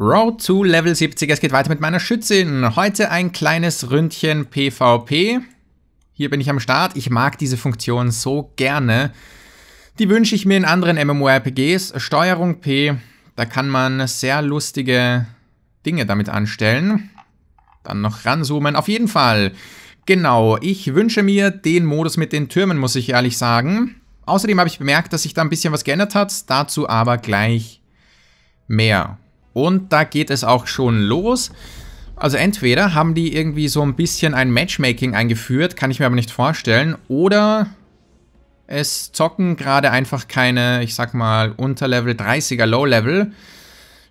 Road to Level 70. Es geht weiter mit meiner Schützin. Heute ein kleines Ründchen PvP. Hier bin ich am Start. Ich mag diese Funktion so gerne. Die wünsche ich mir in anderen MMORPGs. Steuerung P. Da kann man sehr lustige Dinge damit anstellen. Dann noch ranzoomen. Auf jeden Fall. Genau, ich wünsche mir den Modus mit den Türmen, muss ich ehrlich sagen. Außerdem habe ich bemerkt, dass sich da ein bisschen was geändert hat. Dazu aber gleich mehr. Und da geht es auch schon los. Also entweder haben die irgendwie so ein bisschen ein Matchmaking eingeführt, kann ich mir aber nicht vorstellen, oder es zocken gerade einfach keine, ich sag mal, unter Level 30er Low Level.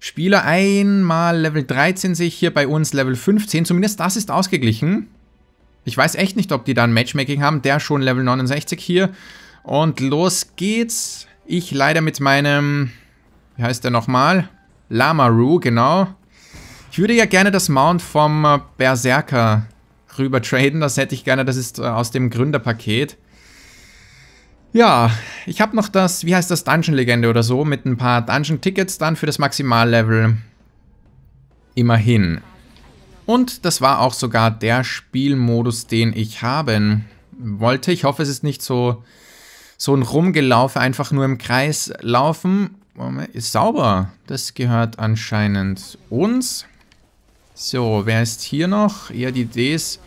Spieler einmal Level 13 sehe ich hier bei uns Level 15. Zumindest das ist ausgeglichen. Ich weiß echt nicht, ob die da ein Matchmaking haben. Der schon Level 69 hier. Und los geht's. Ich leider mit meinem, wie heißt der nochmal? Lamaru, genau. Ich würde ja gerne das Mount vom äh, Berserker rüber traden. Das hätte ich gerne. Das ist äh, aus dem Gründerpaket. Ja, ich habe noch das, wie heißt das, Dungeon-Legende oder so, mit ein paar Dungeon-Tickets dann für das Maximallevel. Immerhin. Und das war auch sogar der Spielmodus, den ich haben wollte. Ich hoffe, es ist nicht so, so ein Rumgelaufe, einfach nur im Kreis laufen. Moment, ist sauber. Das gehört anscheinend uns. So, wer ist hier noch? Ja, die DDs.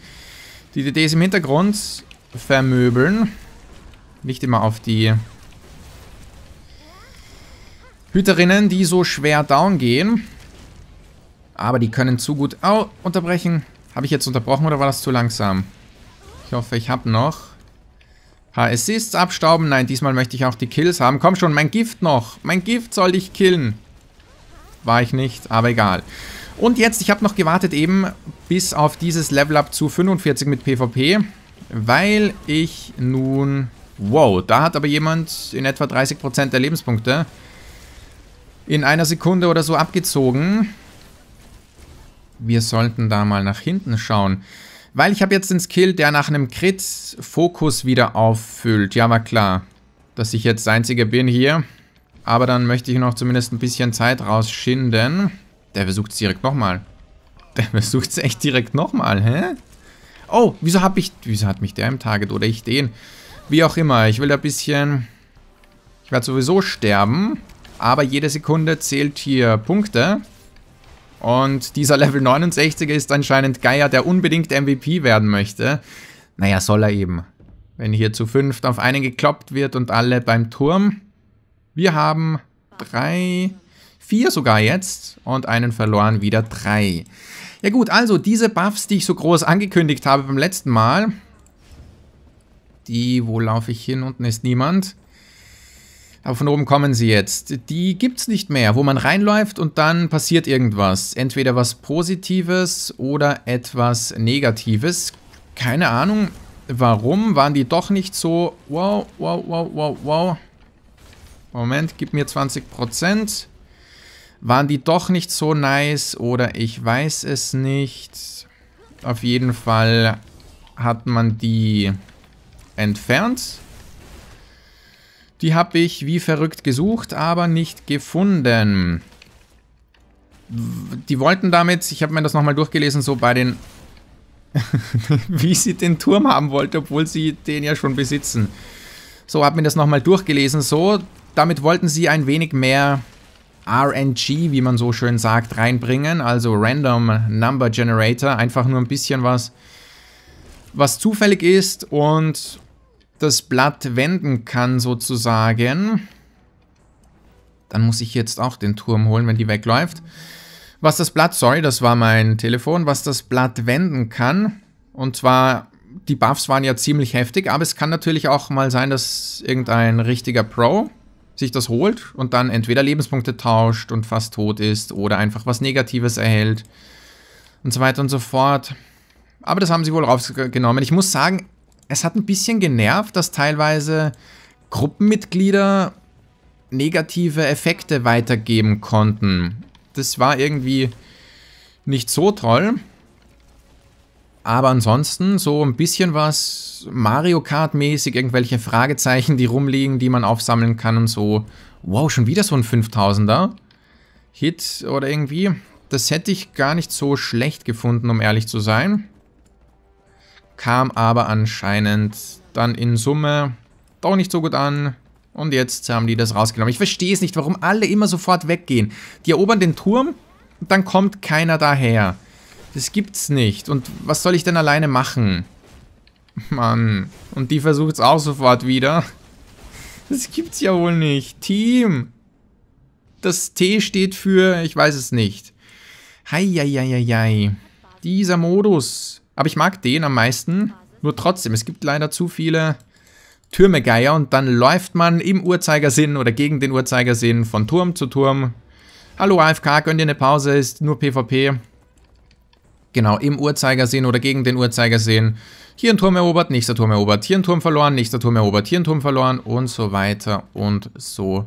Die DDs im Hintergrund vermöbeln. Nicht immer auf die Hüterinnen, die so schwer down gehen. Aber die können zu gut... oh, unterbrechen. Habe ich jetzt unterbrochen oder war das zu langsam? Ich hoffe, ich habe noch... Assists abstauben. Nein, diesmal möchte ich auch die Kills haben. Komm schon, mein Gift noch. Mein Gift soll dich killen. War ich nicht, aber egal. Und jetzt, ich habe noch gewartet eben bis auf dieses Level Up zu 45 mit PvP, weil ich nun... Wow, da hat aber jemand in etwa 30% der Lebenspunkte in einer Sekunde oder so abgezogen. Wir sollten da mal nach hinten schauen. Weil ich habe jetzt den Skill, der nach einem Crit Fokus wieder auffüllt. Ja, war klar, dass ich jetzt Einziger bin hier. Aber dann möchte ich noch zumindest ein bisschen Zeit rausschinden. Der versucht es direkt nochmal. Der versucht es echt direkt nochmal, hä? Oh, wieso hab ich... Wieso hat mich der im Target oder ich den? Wie auch immer, ich will da ein bisschen... Ich werde sowieso sterben. Aber jede Sekunde zählt hier Punkte. Und dieser Level 69er ist anscheinend Geier, der unbedingt MVP werden möchte. Naja, soll er eben. Wenn hier zu fünft auf einen gekloppt wird und alle beim Turm. Wir haben drei, vier sogar jetzt und einen verloren, wieder drei. Ja gut, also diese Buffs, die ich so groß angekündigt habe beim letzten Mal. Die, wo laufe ich hin? Unten ist niemand. Aber von oben kommen sie jetzt. Die gibt's nicht mehr, wo man reinläuft und dann passiert irgendwas. Entweder was Positives oder etwas Negatives. Keine Ahnung, warum waren die doch nicht so... Wow, wow, wow, wow, wow. Moment, gib mir 20%. Waren die doch nicht so nice oder ich weiß es nicht. Auf jeden Fall hat man die entfernt. Die habe ich wie verrückt gesucht, aber nicht gefunden. Die wollten damit, ich habe mir das nochmal durchgelesen, so bei den... wie sie den Turm haben wollte, obwohl sie den ja schon besitzen. So, habe mir das nochmal durchgelesen, so. Damit wollten sie ein wenig mehr RNG, wie man so schön sagt, reinbringen. Also Random Number Generator. Einfach nur ein bisschen was, was zufällig ist und das Blatt wenden kann sozusagen. Dann muss ich jetzt auch den Turm holen, wenn die wegläuft. Was das Blatt, sorry, das war mein Telefon, was das Blatt wenden kann. Und zwar, die Buffs waren ja ziemlich heftig, aber es kann natürlich auch mal sein, dass irgendein richtiger Pro sich das holt und dann entweder Lebenspunkte tauscht und fast tot ist oder einfach was Negatives erhält und so weiter und so fort. Aber das haben sie wohl rausgenommen. Ich muss sagen, es hat ein bisschen genervt, dass teilweise Gruppenmitglieder negative Effekte weitergeben konnten. Das war irgendwie nicht so toll. Aber ansonsten so ein bisschen was Mario Kart mäßig, irgendwelche Fragezeichen, die rumliegen, die man aufsammeln kann und so. Wow, schon wieder so ein 5000er Hit oder irgendwie. Das hätte ich gar nicht so schlecht gefunden, um ehrlich zu sein kam aber anscheinend dann in Summe doch nicht so gut an. Und jetzt haben die das rausgenommen. Ich verstehe es nicht, warum alle immer sofort weggehen. Die erobern den Turm, dann kommt keiner daher. Das gibt's nicht. Und was soll ich denn alleine machen? Mann. Und die versucht's auch sofort wieder. Das gibt's ja wohl nicht. Team. Das T steht für, ich weiß es nicht. Hei, hei, hei, hei. Dieser Modus. Aber ich mag den am meisten. Nur trotzdem, es gibt leider zu viele Türmegeier und dann läuft man im Uhrzeigersinn oder gegen den Uhrzeigersinn von Turm zu Turm. Hallo AFK, könnt ihr eine Pause, ist nur PvP. Genau, im Uhrzeigersinn oder gegen den Uhrzeigersinn. Hier ein Turm erobert, nächster Turm erobert, hier ein Turm verloren, nächster Turm erobert, hier ein Turm verloren und so weiter und so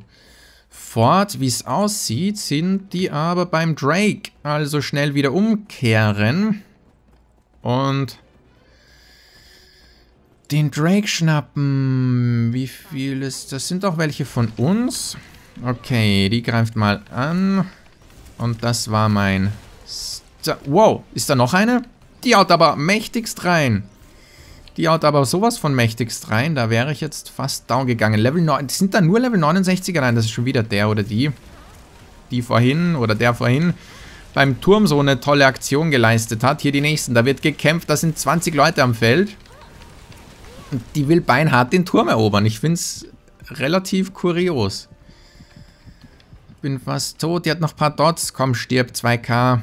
fort. Wie es aussieht, sind die aber beim Drake. Also schnell wieder umkehren. Und den Drake schnappen. Wie viel ist das? Sind auch welche von uns. Okay, die greift mal an. Und das war mein... St wow, ist da noch eine? Die haut aber mächtigst rein. Die haut aber sowas von mächtigst rein. Da wäre ich jetzt fast down gegangen. Level 9. Sind da nur Level 69er? Nein, das ist schon wieder der oder die. Die vorhin oder der vorhin beim Turm so eine tolle Aktion geleistet hat. Hier die nächsten, da wird gekämpft, da sind 20 Leute am Feld. Und die will beinhart den Turm erobern. Ich finde es relativ kurios. Bin fast tot, die hat noch ein paar Dots. Komm, stirb, 2k.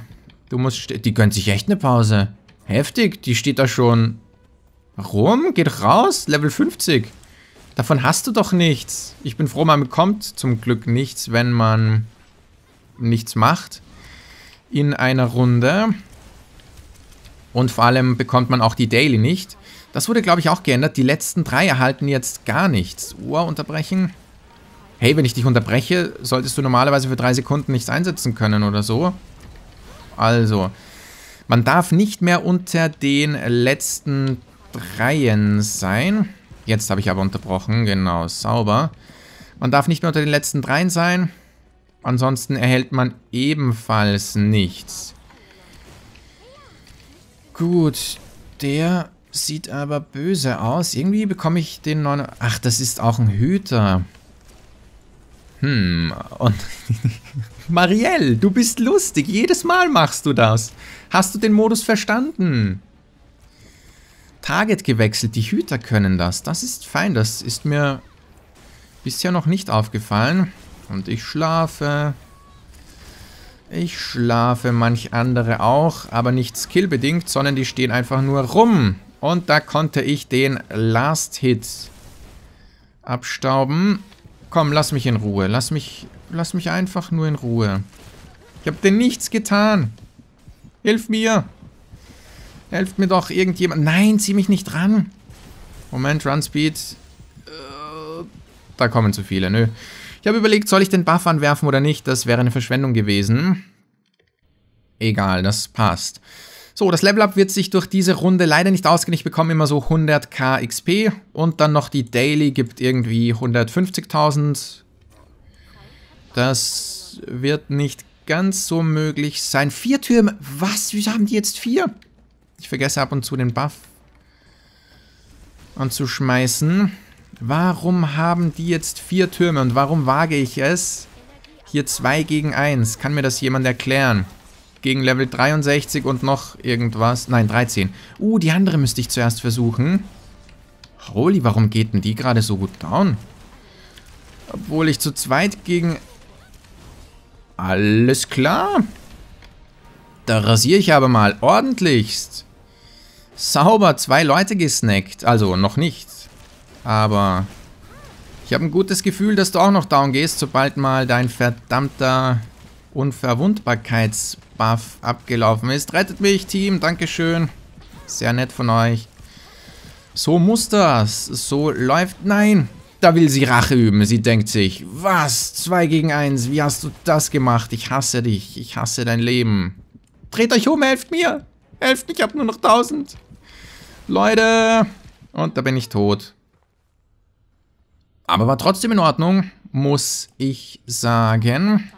Du musst... Die gönnt sich echt eine Pause. Heftig, die steht da schon rum, geht raus, Level 50. Davon hast du doch nichts. Ich bin froh, man bekommt zum Glück nichts, wenn man nichts macht in einer Runde. Und vor allem bekommt man auch die Daily nicht. Das wurde, glaube ich, auch geändert. Die letzten drei erhalten jetzt gar nichts. Uhr unterbrechen. Hey, wenn ich dich unterbreche, solltest du normalerweise für drei Sekunden nichts einsetzen können oder so. Also, man darf nicht mehr unter den letzten Dreien sein. Jetzt habe ich aber unterbrochen, genau, sauber. Man darf nicht mehr unter den letzten Dreien sein. Ansonsten erhält man ebenfalls nichts. Gut, der sieht aber böse aus. Irgendwie bekomme ich den neuen... Ach, das ist auch ein Hüter. Hm, und... Marielle, du bist lustig. Jedes Mal machst du das. Hast du den Modus verstanden? Target gewechselt. Die Hüter können das. Das ist fein. Das ist mir bisher noch nicht aufgefallen. Und ich schlafe. Ich schlafe, manch andere auch, aber nicht skillbedingt, sondern die stehen einfach nur rum. Und da konnte ich den Last Hit abstauben. Komm, lass mich in Ruhe. Lass mich, lass mich einfach nur in Ruhe. Ich habe dir nichts getan. Hilf mir. Helft mir doch irgendjemand. Nein, zieh mich nicht ran. Moment, Run Speed. Äh, da kommen zu viele, nö. Ich habe überlegt, soll ich den Buff anwerfen oder nicht? Das wäre eine Verschwendung gewesen. Egal, das passt. So, das Level Up wird sich durch diese Runde leider nicht ausgehen. Ich bekomme immer so 100k XP und dann noch die Daily gibt irgendwie 150.000. Das wird nicht ganz so möglich sein. Vier Türme. Was? Wieso haben die jetzt vier? Ich vergesse ab und zu den Buff anzuschmeißen. Warum haben die jetzt vier Türme und warum wage ich es? Hier zwei gegen eins. Kann mir das jemand erklären? Gegen Level 63 und noch irgendwas. Nein, 13. Uh, die andere müsste ich zuerst versuchen. Holy, warum geht denn die gerade so gut down? Obwohl ich zu zweit gegen... Alles klar. Da rasiere ich aber mal ordentlichst. Sauber, zwei Leute gesnackt. Also, noch nicht. Aber ich habe ein gutes Gefühl, dass du auch noch down gehst, sobald mal dein verdammter Unverwundbarkeitsbuff abgelaufen ist. Rettet mich, Team. Dankeschön. Sehr nett von euch. So muss das. So läuft... Nein! Da will sie Rache üben. Sie denkt sich, was? Zwei gegen eins. Wie hast du das gemacht? Ich hasse dich. Ich hasse dein Leben. Dreht euch um, helft mir. Helft, ich habe nur noch 1000. Leute. Und da bin ich tot. Aber war trotzdem in Ordnung, muss ich sagen.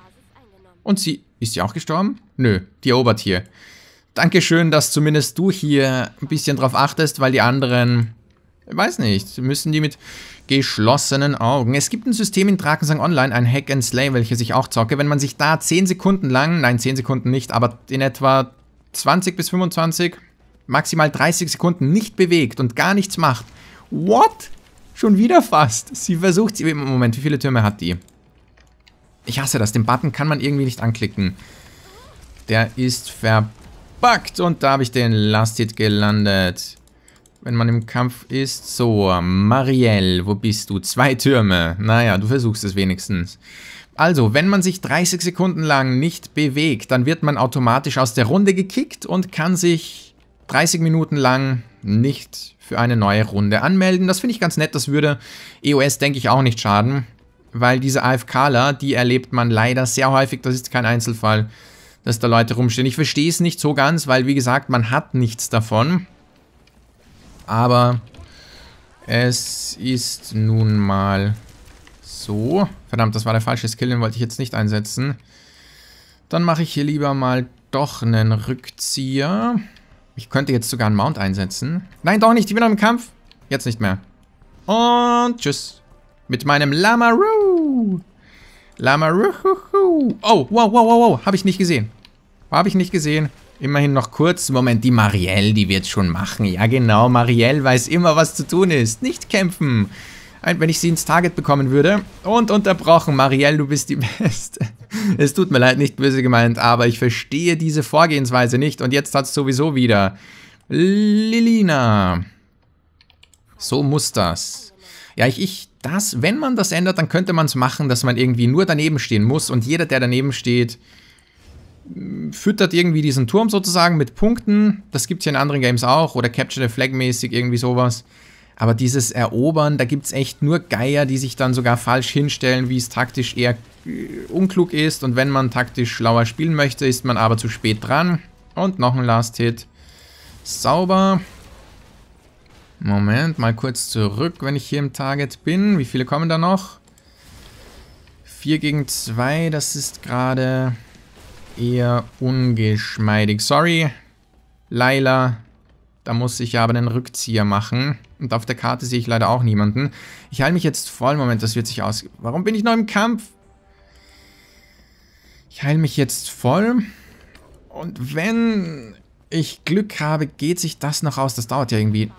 Und sie, ist sie auch gestorben? Nö, die erobert hier. Dankeschön, dass zumindest du hier ein bisschen drauf achtest, weil die anderen, weiß nicht, müssen die mit geschlossenen Augen. Es gibt ein System in Drakensang Online, ein Hack and Slay, welches ich auch zocke. Wenn man sich da 10 Sekunden lang, nein 10 Sekunden nicht, aber in etwa 20 bis 25, maximal 30 Sekunden nicht bewegt und gar nichts macht. What? Schon wieder fast. Sie versucht sie. Moment, wie viele Türme hat die? Ich hasse das. Den Button kann man irgendwie nicht anklicken. Der ist verpackt. Und da habe ich den Last Hit gelandet. Wenn man im Kampf ist. So, Marielle, wo bist du? Zwei Türme. Naja, du versuchst es wenigstens. Also, wenn man sich 30 Sekunden lang nicht bewegt, dann wird man automatisch aus der Runde gekickt und kann sich 30 Minuten lang nicht für eine neue Runde anmelden. Das finde ich ganz nett, das würde EOS, denke ich, auch nicht schaden, weil diese AFKler, die erlebt man leider sehr häufig, das ist kein Einzelfall, dass da Leute rumstehen. Ich verstehe es nicht so ganz, weil, wie gesagt, man hat nichts davon. Aber es ist nun mal so. Verdammt, das war der falsche Skill, den wollte ich jetzt nicht einsetzen. Dann mache ich hier lieber mal doch einen Rückzieher. Ich könnte jetzt sogar einen Mount einsetzen. Nein, doch nicht, ich bin noch im Kampf. Jetzt nicht mehr. Und tschüss. Mit meinem Lamaru. Lamaru. Oh, wow, wow, wow, wow. Habe ich nicht gesehen. Habe ich nicht gesehen. Immerhin noch kurz. Moment, die Marielle, die wird schon machen. Ja, genau. Marielle weiß immer, was zu tun ist. Nicht kämpfen wenn ich sie ins Target bekommen würde. Und unterbrochen, Marielle, du bist die Beste. es tut mir leid, nicht böse gemeint, aber ich verstehe diese Vorgehensweise nicht. Und jetzt hat es sowieso wieder. Lilina. So muss das. Ja, ich, ich, das, wenn man das ändert, dann könnte man es machen, dass man irgendwie nur daneben stehen muss. Und jeder, der daneben steht, füttert irgendwie diesen Turm sozusagen mit Punkten. Das gibt es ja in anderen Games auch. Oder Capture the Flag mäßig, irgendwie sowas. Aber dieses Erobern, da gibt es echt nur Geier, die sich dann sogar falsch hinstellen, wie es taktisch eher äh, unklug ist. Und wenn man taktisch schlauer spielen möchte, ist man aber zu spät dran. Und noch ein Last Hit. Sauber. Moment, mal kurz zurück, wenn ich hier im Target bin. Wie viele kommen da noch? 4 gegen 2, das ist gerade eher ungeschmeidig. Sorry, Laila, da muss ich aber einen Rückzieher machen. Und auf der Karte sehe ich leider auch niemanden. Ich heile mich jetzt voll. Moment, das wird sich aus... Warum bin ich noch im Kampf? Ich heile mich jetzt voll. Und wenn ich Glück habe, geht sich das noch aus. Das dauert ja irgendwie...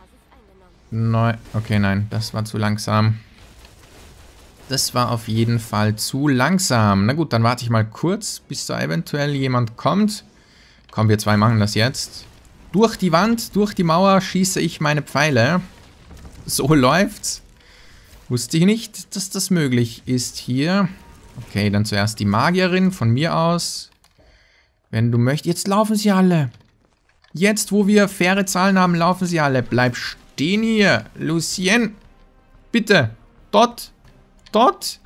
Neu. Okay, nein. Das war zu langsam. Das war auf jeden Fall zu langsam. Na gut, dann warte ich mal kurz, bis da eventuell jemand kommt. Komm, wir zwei machen das jetzt. Durch die Wand, durch die Mauer schieße ich meine Pfeile. So läuft's. Wusste ich nicht, dass das möglich ist hier. Okay, dann zuerst die Magierin von mir aus. Wenn du möchtest. Jetzt laufen sie alle. Jetzt, wo wir faire Zahlen haben, laufen sie alle. Bleib stehen hier. Lucien. Bitte. Dort. Dort.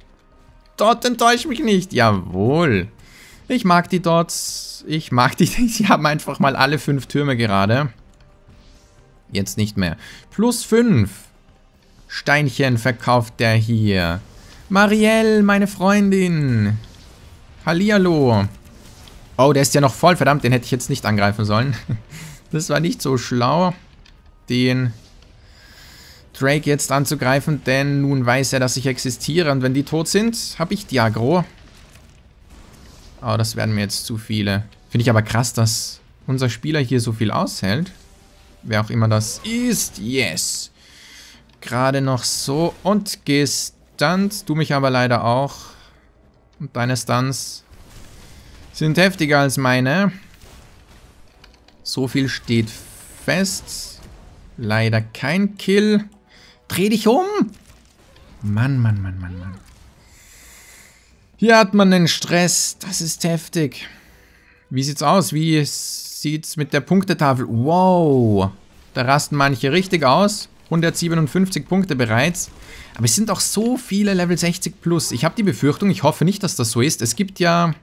Dort enttäusch mich nicht. Jawohl. Ich mag die Dots. Ich mag die. Sie haben einfach mal alle fünf Türme gerade. Jetzt nicht mehr. Plus fünf. Steinchen verkauft der hier. Marielle, meine Freundin. Hallihallo. Oh, der ist ja noch voll. Verdammt, den hätte ich jetzt nicht angreifen sollen. Das war nicht so schlau, den Drake jetzt anzugreifen, denn nun weiß er, dass ich existiere. Und wenn die tot sind, habe ich die Agro. Aber das werden mir jetzt zu viele. Finde ich aber krass, dass unser Spieler hier so viel aushält. Wer auch immer das ist. Yes. Gerade noch so. Und gestunt. Du mich aber leider auch. Und deine Stunts sind heftiger als meine. So viel steht fest. Leider kein Kill. Dreh dich um! Mann, Mann, Mann, Mann, Mann. Hier hat man den Stress. Das ist heftig. Wie sieht's aus? Wie sieht's mit der Punktetafel? Wow. Da rasten manche richtig aus. 157 Punkte bereits. Aber es sind auch so viele Level 60 plus. Ich habe die Befürchtung, ich hoffe nicht, dass das so ist. Es gibt ja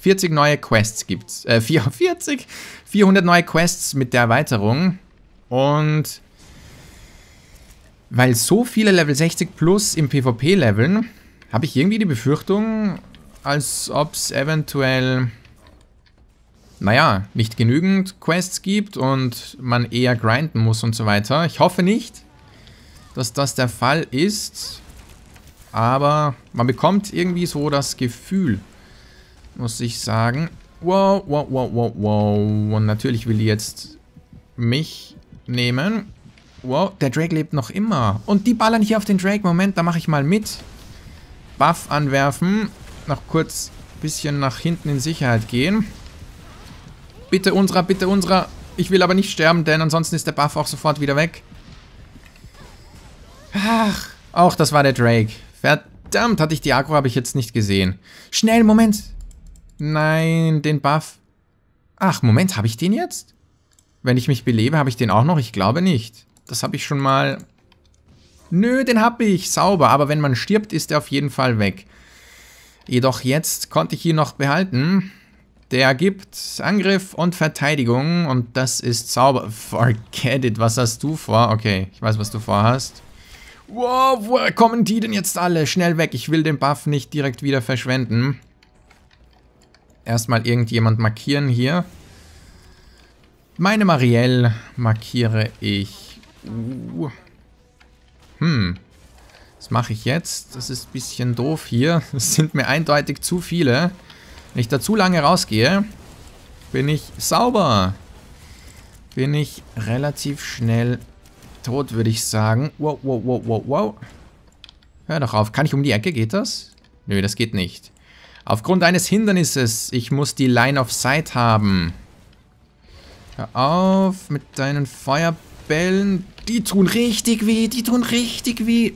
40 neue Quests. Gibt's. Äh, 44? 400 neue Quests mit der Erweiterung. Und weil so viele Level 60 plus im PvP leveln, habe ich irgendwie die Befürchtung, als ob es eventuell, naja, nicht genügend Quests gibt und man eher grinden muss und so weiter. Ich hoffe nicht, dass das der Fall ist, aber man bekommt irgendwie so das Gefühl, muss ich sagen. Wow, wow, wow, wow, wow. Und natürlich will die jetzt mich nehmen. Wow, der Drake lebt noch immer. Und die ballern hier auf den Drake. Moment, da mache ich mal mit. Buff anwerfen. Noch kurz ein bisschen nach hinten in Sicherheit gehen. Bitte unserer, bitte unserer. Ich will aber nicht sterben, denn ansonsten ist der Buff auch sofort wieder weg. Ach, auch das war der Drake. Verdammt, hatte ich die Agro, habe ich jetzt nicht gesehen. Schnell, Moment. Nein, den Buff. Ach, Moment, habe ich den jetzt? Wenn ich mich belebe, habe ich den auch noch? Ich glaube nicht. Das habe ich schon mal Nö, den hab ich, sauber. Aber wenn man stirbt, ist er auf jeden Fall weg. Jedoch jetzt konnte ich ihn noch behalten. Der gibt Angriff und Verteidigung und das ist sauber. Forget it, was hast du vor? Okay, ich weiß, was du vorhast. Wow, woher kommen die denn jetzt alle? Schnell weg, ich will den Buff nicht direkt wieder verschwenden. Erstmal irgendjemand markieren hier. Meine Marielle markiere ich. Uh. Hm. Was mache ich jetzt? Das ist ein bisschen doof hier. Es sind mir eindeutig zu viele. Wenn ich da zu lange rausgehe, bin ich sauber. Bin ich relativ schnell tot, würde ich sagen. Wow, wow, wow, wow, wow. Hör doch auf. Kann ich um die Ecke? Geht das? Nö, das geht nicht. Aufgrund eines Hindernisses. Ich muss die Line of Sight haben. Hör auf mit deinen Feuerbällen. Bällen. Die tun richtig weh, die tun richtig weh.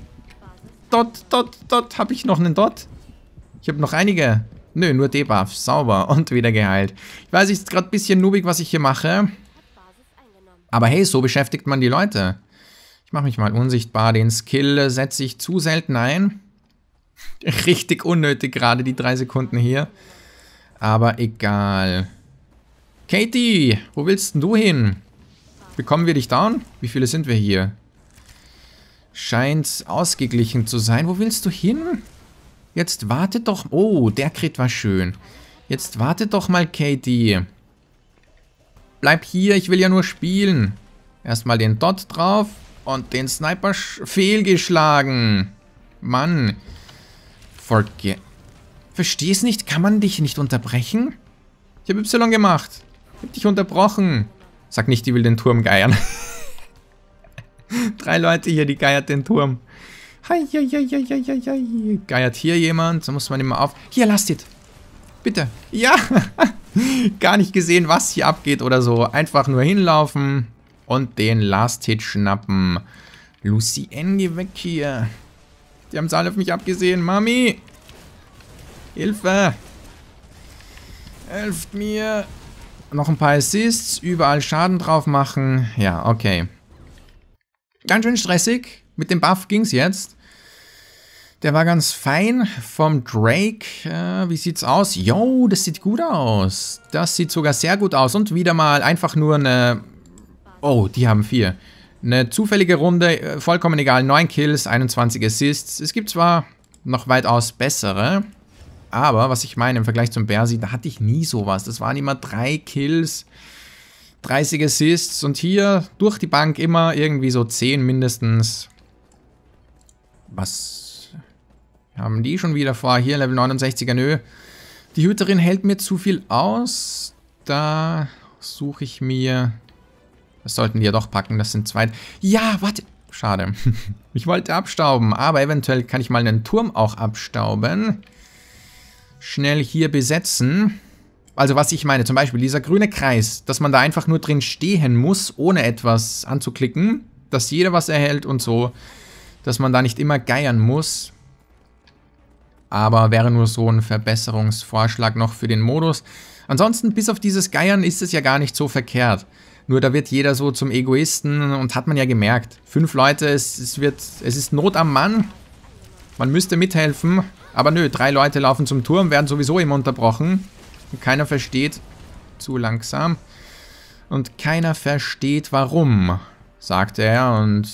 Dot, dot, dot. Habe ich noch einen Dot? Ich habe noch einige. Nö, nur Debuff. Sauber. Und wieder geheilt. Ich weiß, ich ist gerade ein bisschen noobig, was ich hier mache. Aber hey, so beschäftigt man die Leute. Ich mache mich mal unsichtbar. Den Skill äh, setze ich zu selten ein. Richtig unnötig gerade die drei Sekunden hier. Aber egal. Katie, wo willst denn du hin? Bekommen wir dich down? Wie viele sind wir hier? Scheint ausgeglichen zu sein. Wo willst du hin? Jetzt warte doch... Oh, der Crit war schön. Jetzt warte doch mal, Katie. Bleib hier, ich will ja nur spielen. Erstmal den Dot drauf und den Sniper fehlgeschlagen. Mann. Forget. Verstehst nicht? Kann man dich nicht unterbrechen? Ich habe Y gemacht. Ich hab dich unterbrochen. Sag nicht, die will den Turm geiern. Drei Leute hier, die geiert den Turm. Hei, hei, hei, hei, hei. hei. Geiert hier jemand, so muss man immer auf. Hier, lasst it. Bitte. Ja. Gar nicht gesehen, was hier abgeht oder so. Einfach nur hinlaufen und den Last Hit schnappen. Lucy N, geh weg hier. Die haben es alle auf mich abgesehen. Mami. Hilfe. Helft mir. Noch ein paar Assists, überall Schaden drauf machen. Ja, okay. Ganz schön stressig. Mit dem Buff ging's jetzt. Der war ganz fein vom Drake. Äh, wie sieht's aus? Yo, das sieht gut aus. Das sieht sogar sehr gut aus. Und wieder mal einfach nur eine... Oh, die haben vier. Eine zufällige Runde, äh, vollkommen egal. 9 Kills, 21 Assists. Es gibt zwar noch weitaus bessere. Aber was ich meine, im Vergleich zum Bersi, da hatte ich nie sowas. Das waren immer drei Kills, 30 Assists und hier durch die Bank immer irgendwie so 10 mindestens. Was haben die schon wieder vor? Hier Level 69er, nö. Die Hüterin hält mir zu viel aus. Da suche ich mir... Das sollten die ja doch packen, das sind zwei... Ja, warte, schade. ich wollte abstauben, aber eventuell kann ich mal einen Turm auch abstauben schnell hier besetzen. Also was ich meine, zum Beispiel dieser grüne Kreis, dass man da einfach nur drin stehen muss, ohne etwas anzuklicken, dass jeder was erhält und so, dass man da nicht immer geiern muss. Aber wäre nur so ein Verbesserungsvorschlag noch für den Modus. Ansonsten, bis auf dieses Geiern ist es ja gar nicht so verkehrt. Nur da wird jeder so zum Egoisten und hat man ja gemerkt. Fünf Leute, es, es, wird, es ist Not am Mann man müsste mithelfen, aber nö, drei Leute laufen zum Turm, werden sowieso immer unterbrochen. Und keiner versteht, zu langsam. Und keiner versteht, warum, sagt er und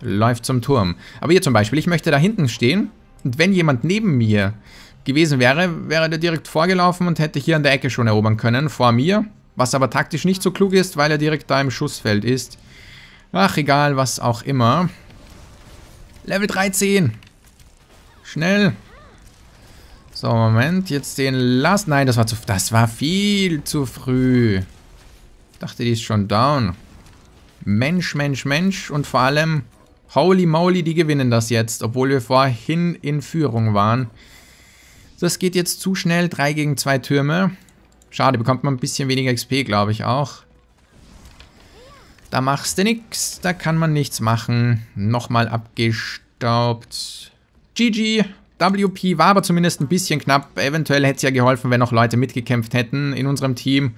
läuft zum Turm. Aber hier zum Beispiel, ich möchte da hinten stehen und wenn jemand neben mir gewesen wäre, wäre der direkt vorgelaufen und hätte hier an der Ecke schon erobern können, vor mir. Was aber taktisch nicht so klug ist, weil er direkt da im Schussfeld ist. Ach, egal, was auch immer. Level 13. Schnell. So, Moment. Jetzt den Last. Nein, das war zu. Das war viel zu früh. Dachte, die ist schon down. Mensch, Mensch, Mensch. Und vor allem, holy moly, die gewinnen das jetzt. Obwohl wir vorhin in Führung waren. Das geht jetzt zu schnell. Drei gegen zwei Türme. Schade, bekommt man ein bisschen weniger XP, glaube ich, auch. Da machst du nichts, Da kann man nichts machen. Nochmal abgestaubt. GG. WP war aber zumindest ein bisschen knapp. Eventuell hätte es ja geholfen, wenn noch Leute mitgekämpft hätten in unserem Team.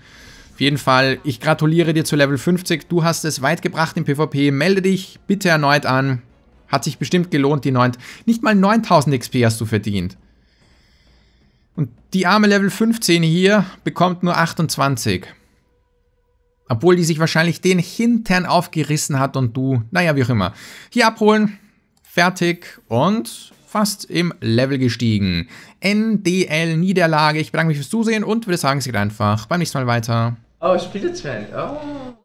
Auf jeden Fall, ich gratuliere dir zu Level 50. Du hast es weit gebracht im PvP. Melde dich bitte erneut an. Hat sich bestimmt gelohnt, die 9... Nicht mal 9000 XP hast du verdient. Und die arme Level 15 hier bekommt nur 28. Obwohl die sich wahrscheinlich den Hintern aufgerissen hat und du, naja, wie auch immer. Hier abholen, fertig und fast im Level gestiegen. NDL Niederlage. Ich bedanke mich fürs Zusehen und würde sagen, es geht einfach beim nächsten Mal weiter. Oh, Spielezwang. Oh.